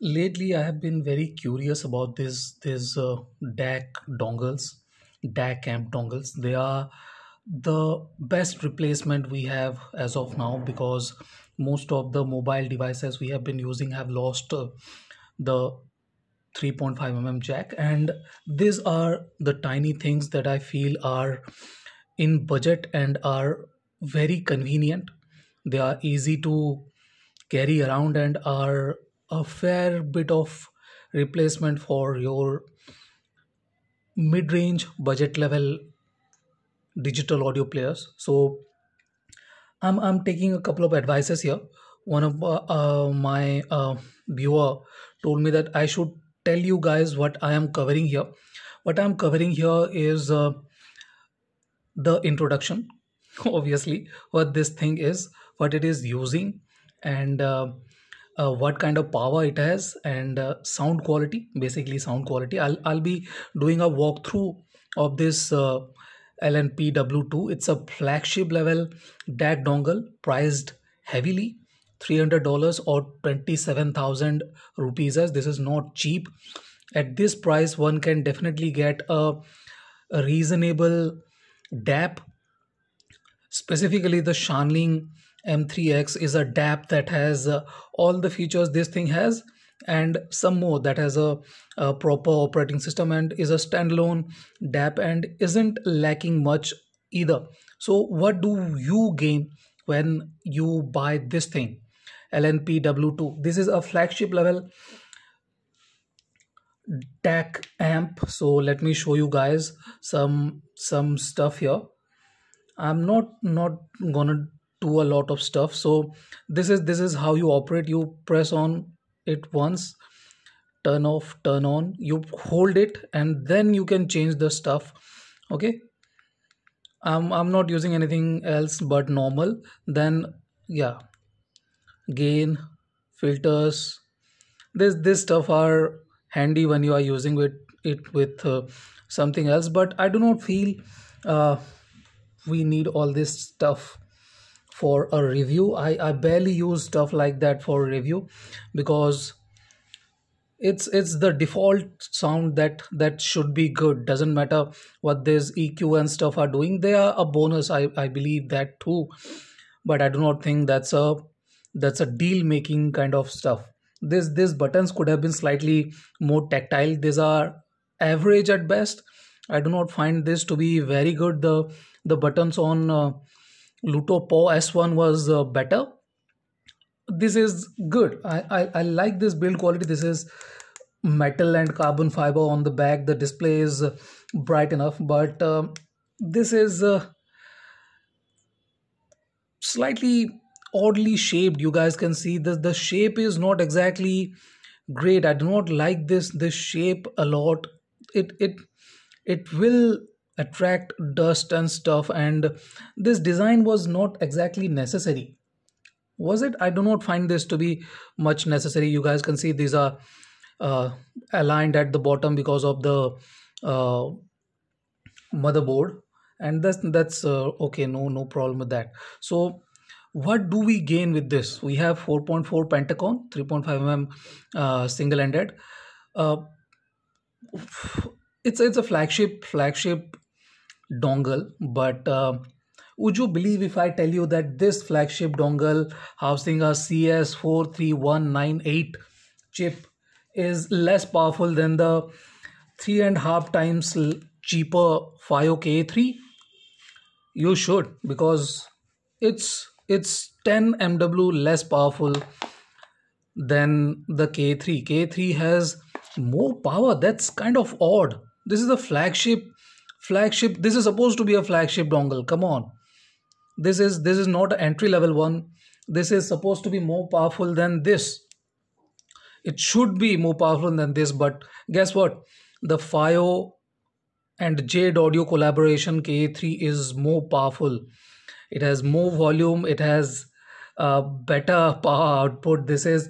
lately i have been very curious about this this uh, dac dongles dac amp dongles they are the best replacement we have as of now because most of the mobile devices we have been using have lost uh, the 3.5 mm jack and these are the tiny things that i feel are in budget and are very convenient they are easy to carry around and are a fair bit of replacement for your mid-range budget level digital audio players so i'm i'm taking a couple of advices here one of uh, uh, my uh, viewer told me that i should tell you guys what i am covering here what i'm covering here is uh, the introduction obviously what this thing is what it is using and uh, uh, what kind of power it has and uh, sound quality basically sound quality I'll, I'll be doing a walkthrough of this uh, LNPW2 it's a flagship level DAC dongle priced heavily $300 or 27000 rupees as this is not cheap at this price one can definitely get a, a reasonable DAP specifically the Shanling m3x is a dap that has uh, all the features this thing has and some more that has a, a, proper operating system and is a standalone dap and isn't lacking much either so what do you gain when you buy this thing lnpw2 this is a flagship level DAC amp so let me show you guys some some stuff here i'm not not gonna do a lot of stuff so this is this is how you operate you press on it once turn off turn on you hold it and then you can change the stuff okay i'm i'm not using anything else but normal then yeah gain filters this this stuff are handy when you are using it it with uh, something else but i do not feel uh, we need all this stuff for a review I, I barely use stuff like that for review because it's it's the default sound that that should be good doesn't matter what this eq and stuff are doing they are a bonus i i believe that too but i do not think that's a that's a deal making kind of stuff this these buttons could have been slightly more tactile these are average at best i do not find this to be very good the the buttons on uh, Luto Po S1 was uh, better. This is good. I, I, I like this build quality. This is metal and carbon fiber on the back. The display is uh, bright enough, but uh, this is uh, slightly oddly shaped. You guys can see that the shape is not exactly great. I do not like this this shape a lot. It it it will attract dust and stuff and this design was not exactly necessary was it i do not find this to be much necessary you guys can see these are uh, aligned at the bottom because of the uh, motherboard and that's that's uh, okay no no problem with that so what do we gain with this we have 4.4 pentacon 3.5 mm uh, single ended uh, it's it's a flagship flagship dongle but uh, would you believe if I tell you that this flagship dongle housing a CS43198 chip is less powerful than the three and a half times cheaper FIOK3? You should because it's it's 10 MW less powerful than the K3. K3 has more power. That's kind of odd. This is the flagship flagship this is supposed to be a flagship dongle come on this is this is not an entry level one this is supposed to be more powerful than this it should be more powerful than this but guess what the fio and jade audio collaboration ka3 is more powerful it has more volume it has a uh, better power output this is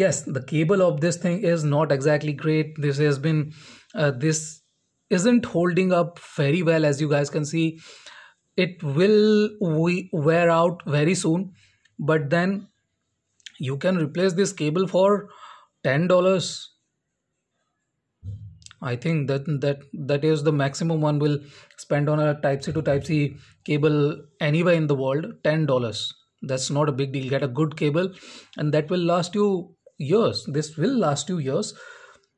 yes the cable of this thing is not exactly great this has been uh, this isn't holding up very well as you guys can see it will wear out very soon but then you can replace this cable for $10 i think that that that is the maximum one will spend on a type c to type c cable anywhere in the world $10 that's not a big deal get a good cable and that will last you years this will last you years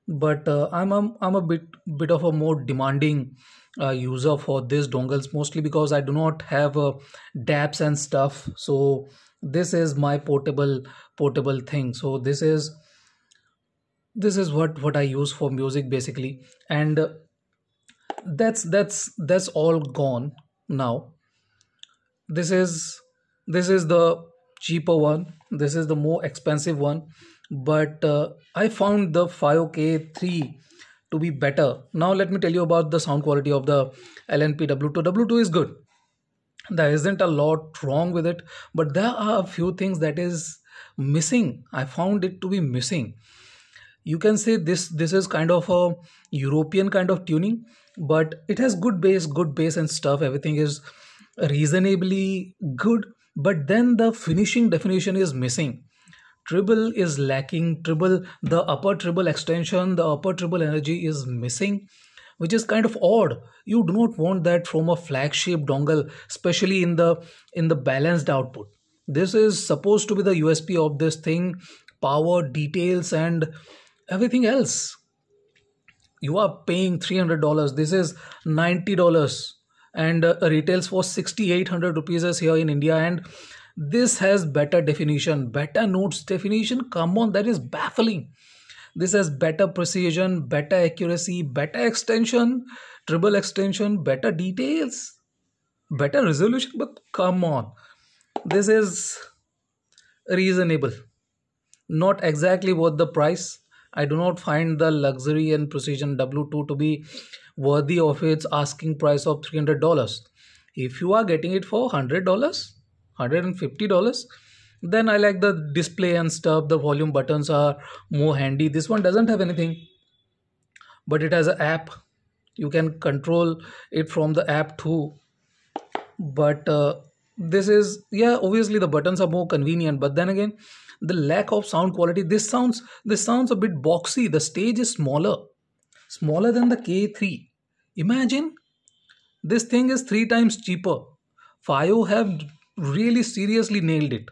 but uh, I'm, I'm i'm a bit bit of a more demanding uh, user for these dongles mostly because i do not have uh, dApps and stuff so this is my portable portable thing so this is this is what what i use for music basically and uh, that's that's that's all gone now this is this is the cheaper one this is the more expensive one but uh, i found the 5k3 to be better now let me tell you about the sound quality of the lnp w2 w2 is good there isn't a lot wrong with it but there are a few things that is missing i found it to be missing you can say this this is kind of a european kind of tuning but it has good bass good bass and stuff everything is reasonably good but then the finishing definition is missing Triple is lacking Triple the upper triple extension the upper triple energy is missing which is kind of odd you do not want that from a flagship dongle especially in the in the balanced output this is supposed to be the usp of this thing power details and everything else you are paying $300 this is $90 and uh, retails for 6800 rupees as here in India and this has better definition better notes definition come on that is baffling this has better precision better accuracy better extension triple extension better details better resolution but come on this is reasonable not exactly worth the price i do not find the luxury and precision w2 to be worthy of its asking price of $300 if you are getting it for $100 $150 then i like the display and stuff the volume buttons are more handy this one doesn't have anything but it has an app you can control it from the app too but uh, this is yeah obviously the buttons are more convenient but then again the lack of sound quality this sounds this sounds a bit boxy the stage is smaller smaller than the k3 Imagine this thing is three times cheaper. Fio have really seriously nailed it.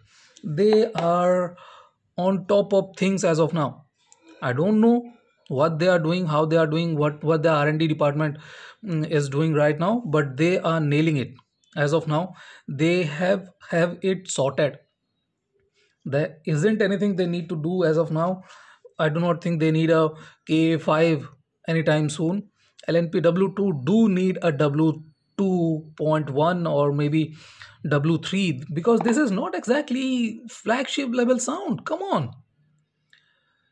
They are on top of things as of now. I don't know what they are doing, how they are doing, what what the R and D department mm, is doing right now, but they are nailing it as of now. They have have it sorted. There isn't anything they need to do as of now. I do not think they need a K five anytime soon LNP W2 do need a W2.1 or maybe W3 because this is not exactly flagship level sound. Come on.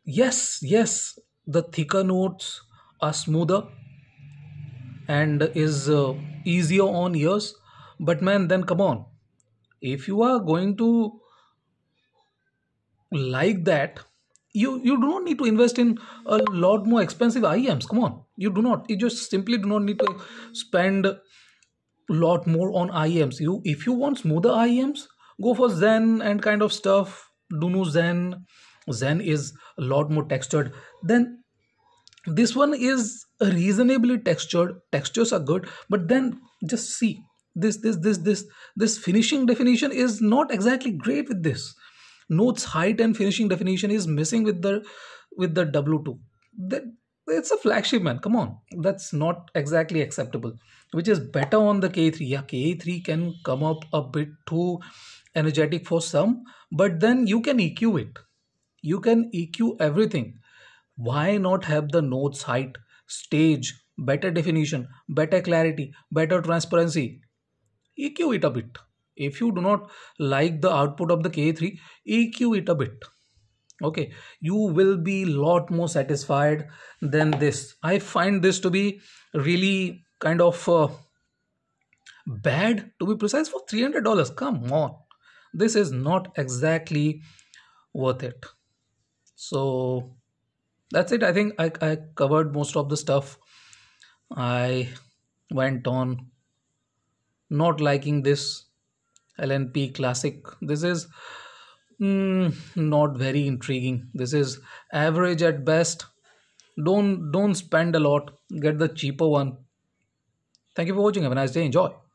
Yes, yes, the thicker notes are smoother and is uh, easier on ears. But man, then come on. If you are going to like that, you you do not need to invest in a lot more expensive IEMs. Come on, you do not. You just simply do not need to spend lot more on IEMs. You if you want smoother IEMs, go for Zen and kind of stuff. Dunu Zen, Zen is a lot more textured. Then this one is reasonably textured. Textures are good, but then just see this this this this this finishing definition is not exactly great with this notes height and finishing definition is missing with the with the w2 that it's a flagship man come on that's not exactly acceptable which is better on the k3 yeah k3 can come up a bit too energetic for some but then you can eq it you can eq everything why not have the notes height stage better definition better clarity better transparency eq it a bit if you do not like the output of the K3 EQ it a bit okay you will be lot more satisfied than this I find this to be really kind of uh, bad to be precise for $300 come on this is not exactly worth it so that's it I think I, I covered most of the stuff I went on not liking this LNP Classic. This is mm, not very intriguing. This is average at best. Don't don't spend a lot. Get the cheaper one. Thank you for watching. Have a nice day. Enjoy.